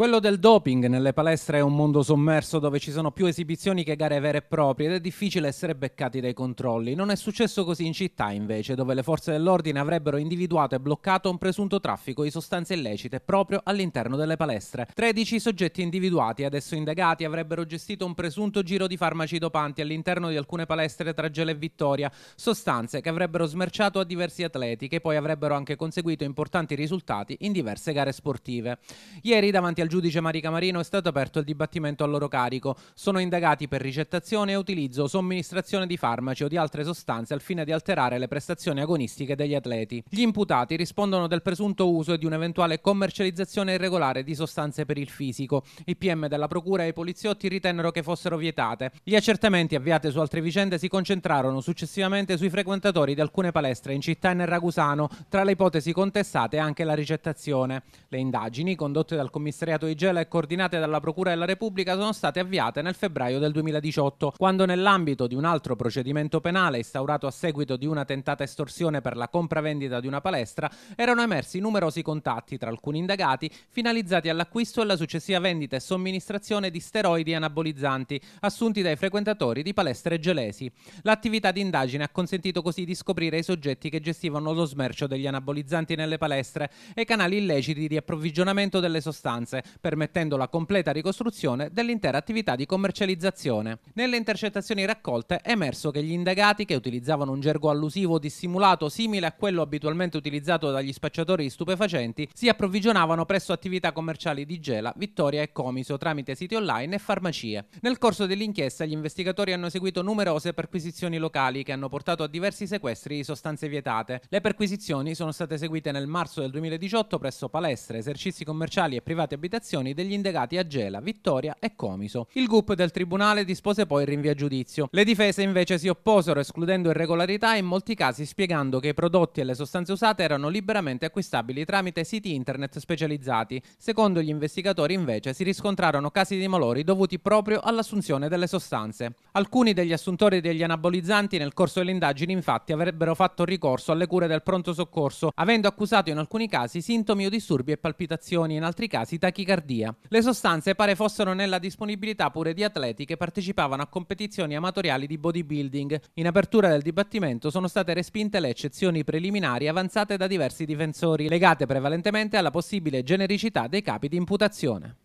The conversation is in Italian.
Quello del doping nelle palestre è un mondo sommerso dove ci sono più esibizioni che gare vere e proprie ed è difficile essere beccati dai controlli. Non è successo così in città invece, dove le forze dell'ordine avrebbero individuato e bloccato un presunto traffico di sostanze illecite proprio all'interno delle palestre. 13 soggetti individuati, adesso indagati, avrebbero gestito un presunto giro di farmaci dopanti all'interno di alcune palestre tra Gela e Vittoria, sostanze che avrebbero smerciato a diversi atleti che poi avrebbero anche conseguito importanti risultati in diverse gare sportive. Ieri davanti al giudice Marica Marino è stato aperto il dibattimento a loro carico. Sono indagati per ricettazione e utilizzo o somministrazione di farmaci o di altre sostanze al fine di alterare le prestazioni agonistiche degli atleti. Gli imputati rispondono del presunto uso e di un'eventuale commercializzazione irregolare di sostanze per il fisico. I PM della Procura e i poliziotti ritennero che fossero vietate. Gli accertamenti avviati su altre vicende si concentrarono successivamente sui frequentatori di alcune palestre in città e nel Ragusano, tra le ipotesi contestate anche la ricettazione. Le indagini, condotte dal commissariato Segreto di Gela e coordinate dalla Procura della Repubblica sono state avviate nel febbraio del 2018, quando nell'ambito di un altro procedimento penale instaurato a seguito di una tentata estorsione per la compravendita di una palestra, erano emersi numerosi contatti tra alcuni indagati finalizzati all'acquisto e alla successiva vendita e somministrazione di steroidi anabolizzanti assunti dai frequentatori di palestre gelesi. L'attività di indagine ha consentito così di scoprire i soggetti che gestivano lo smercio degli anabolizzanti nelle palestre e i canali illeciti di approvvigionamento delle sostanze permettendo la completa ricostruzione dell'intera attività di commercializzazione. Nelle intercettazioni raccolte è emerso che gli indagati, che utilizzavano un gergo allusivo dissimulato simile a quello abitualmente utilizzato dagli spacciatori di stupefacenti, si approvvigionavano presso attività commerciali di Gela, Vittoria e Comiso tramite siti online e farmacie. Nel corso dell'inchiesta gli investigatori hanno eseguito numerose perquisizioni locali che hanno portato a diversi sequestri di sostanze vietate. Le perquisizioni sono state eseguite nel marzo del 2018 presso palestre, esercizi commerciali e private abitazioni abitazioni degli indagati a Gela, Vittoria e Comiso. Il GUP del Tribunale dispose poi il rinvio a giudizio. Le difese invece si opposero escludendo irregolarità e in molti casi spiegando che i prodotti e le sostanze usate erano liberamente acquistabili tramite siti internet specializzati. Secondo gli investigatori invece si riscontrarono casi di malori dovuti proprio all'assunzione delle sostanze. Alcuni degli assuntori degli anabolizzanti nel corso delle indagini infatti avrebbero fatto ricorso alle cure del pronto soccorso, avendo accusato in alcuni casi sintomi o disturbi e palpitazioni, in altri casi tachipnea tachicardia. Le sostanze pare fossero nella disponibilità pure di atleti che partecipavano a competizioni amatoriali di bodybuilding. In apertura del dibattimento sono state respinte le eccezioni preliminari avanzate da diversi difensori, legate prevalentemente alla possibile genericità dei capi di imputazione.